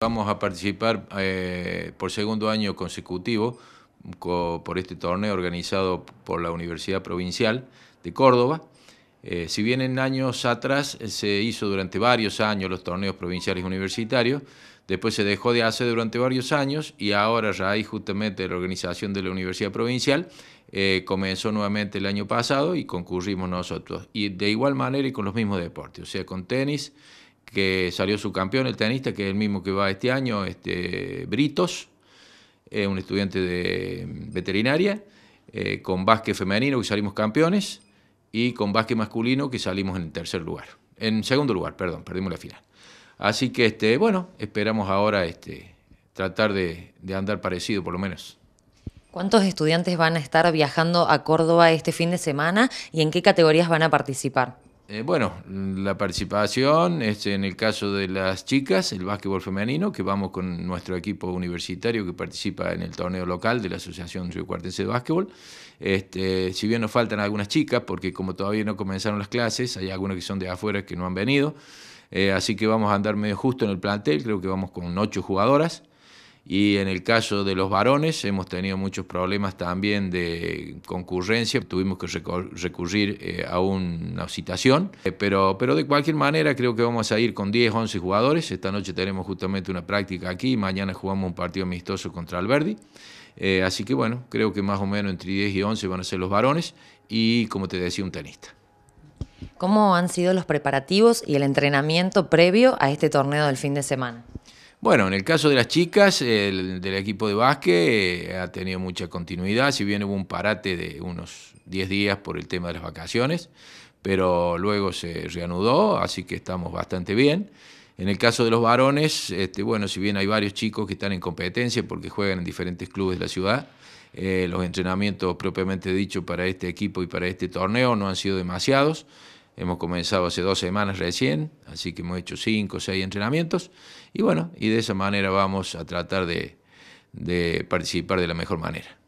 Vamos a participar eh, por segundo año consecutivo por este torneo organizado por la Universidad Provincial de Córdoba. Eh, si bien en años atrás se hizo durante varios años los torneos provinciales universitarios, después se dejó de hacer durante varios años y ahora raíz justamente de la organización de la Universidad Provincial eh, comenzó nuevamente el año pasado y concurrimos nosotros. Y de igual manera y con los mismos deportes, o sea, con tenis que salió su campeón, el tenista, que es el mismo que va este año, este, Britos, un estudiante de mm, veterinaria, eh, con básquet femenino que salimos campeones y con básquet masculino que salimos en tercer lugar, en segundo lugar, perdón, perdimos la final. Así que, este, bueno, esperamos ahora este, tratar de, de andar parecido por lo menos. ¿Cuántos estudiantes van a estar viajando a Córdoba este fin de semana y en qué categorías van a participar? Eh, bueno, la participación es en el caso de las chicas, el básquetbol femenino, que vamos con nuestro equipo universitario que participa en el torneo local de la Asociación de Cuartense de Básquetbol. Este, si bien nos faltan algunas chicas, porque como todavía no comenzaron las clases, hay algunas que son de afuera que no han venido, eh, así que vamos a andar medio justo en el plantel, creo que vamos con ocho jugadoras. Y en el caso de los varones hemos tenido muchos problemas también de concurrencia, tuvimos que recurrir eh, a una citación, eh, pero, pero de cualquier manera creo que vamos a ir con 10, 11 jugadores, esta noche tenemos justamente una práctica aquí, mañana jugamos un partido amistoso contra Alberdi, eh, así que bueno, creo que más o menos entre 10 y 11 van a ser los varones y como te decía, un tenista. ¿Cómo han sido los preparativos y el entrenamiento previo a este torneo del fin de semana? Bueno, en el caso de las chicas, el del equipo de básquet eh, ha tenido mucha continuidad, si bien hubo un parate de unos 10 días por el tema de las vacaciones, pero luego se reanudó, así que estamos bastante bien. En el caso de los varones, este, bueno, si bien hay varios chicos que están en competencia porque juegan en diferentes clubes de la ciudad, eh, los entrenamientos propiamente dicho para este equipo y para este torneo no han sido demasiados. Hemos comenzado hace dos semanas recién, así que hemos hecho cinco o seis entrenamientos y bueno, y de esa manera vamos a tratar de participar de la mejor manera.